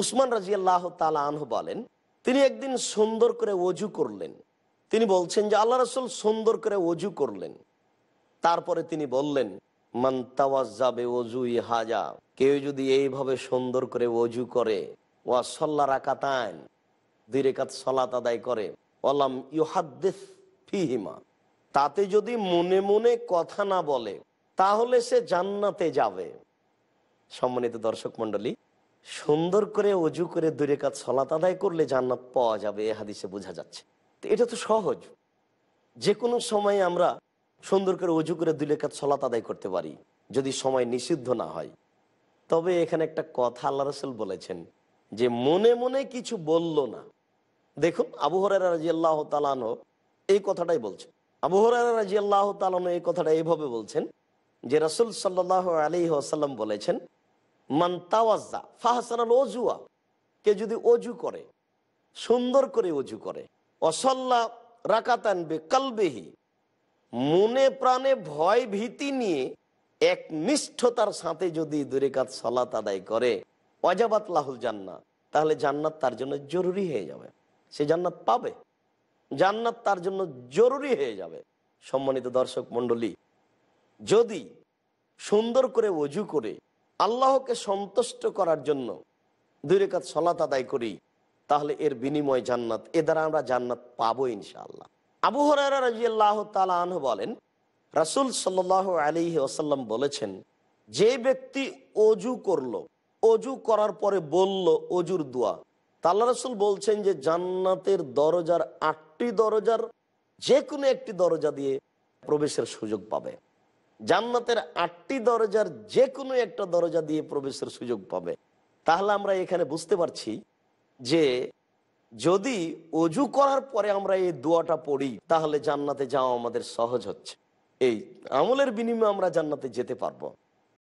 উসমান রাজি আল্লাহ আনহু বলেন তিনি একদিন সুন্দর করে অজু করলেন তিনি বলছেন যে আল্লাহ রসুল সুন্দর করে অজু করলেন তারপরে তিনি বললেন যাবে অজু হাজা কেউ যদি এইভাবে সুন্দর করে অজু করে ওয়া সল্লা রাকাতায়ন দুই রেখাত সলাত আদায় করে অলাম ইহাদ্দেস ফিহিমা তাতে যদি মনে মনে কথা না বলে তাহলে সে জান্নাতে যাবে সম্মানিত দর্শক মন্ডলী সুন্দর করে অজু করে দূরে কাজ সলাত আদায় করলে জান্নাত পাওয়া যাবে এ হাদিসে বোঝা যাচ্ছে তো এটা তো সহজ যে কোনো সময় আমরা সুন্দর করে অজু করে দুই লেখাত সলাত আদায় করতে পারি যদি সময় নিষিদ্ধ না হয় তবে এখানে একটা কথা আল্লাহ রসুল বলেছেন যে মনে মনে কিছু বলল না দেখুন আবুহরের রাজি আল্লাহ তালানো এই কথাটাই বলছে আবুহরের রাজি আল্লাহ তালানো এই কথাটা এইভাবে বলছেন যে রসুল সাল্লাহ আলী আসাল্লাম বলেছেন মান্তাওয়াজা ফাহসানাল অজুয়া কে যদি অজু করে সুন্দর করে অজু করে অসল্লা রাকাতানবে কালবেহি মনে প্রাণে ভয় ভীতি নিয়ে এক নিষ্ঠতার সাথে যদি দূরেকাত সলাত আদায় করে অজাবাত লাহুল জান্নাত তাহলে জান্নাত তার জন্য জরুরি হয়ে যাবে সে জান্নাত পাবে জান্নাত তার জন্য জরুরি হয়ে যাবে সম্মানিত দর্শক মণ্ডলী যদি সুন্দর করে অজু করে আল্লাহকে সন্তুষ্ট করার জন্য দুই রেখাত সলাত আদায় করি তাহলে এর বিনিময় জান্নাত এ দ্বারা আমরা জান্নাত পাবো ইনশাআল্লাহ আবু হরিয়াল্লাহ তালন বলেন রাসুল সাল আলী ওসাল্লাম বলেছেন যে ব্যক্তি অজু করল অজু করার পরে বলল অজুর দোয়া তাল্লা রসুল বলছেন যে জান্নাতের দরজার আটটি দরজার যে কোনো একটি দরজা দিয়ে প্রবেশের সুযোগ পাবে জান্নাতের আটটি দরজার যে কোনো একটা দরজা দিয়ে প্রবেশের সুযোগ পাবে তাহলে আমরা এখানে বুঝতে পারছি যে যদি অজু করার পরে আমরা এই দোয়াটা পড়ি তাহলে জান্নাতে যাওয়া আমাদের সহজ হচ্ছে এই আমলের বিনিময়ে আমরা জান্নাতে যেতে পারবো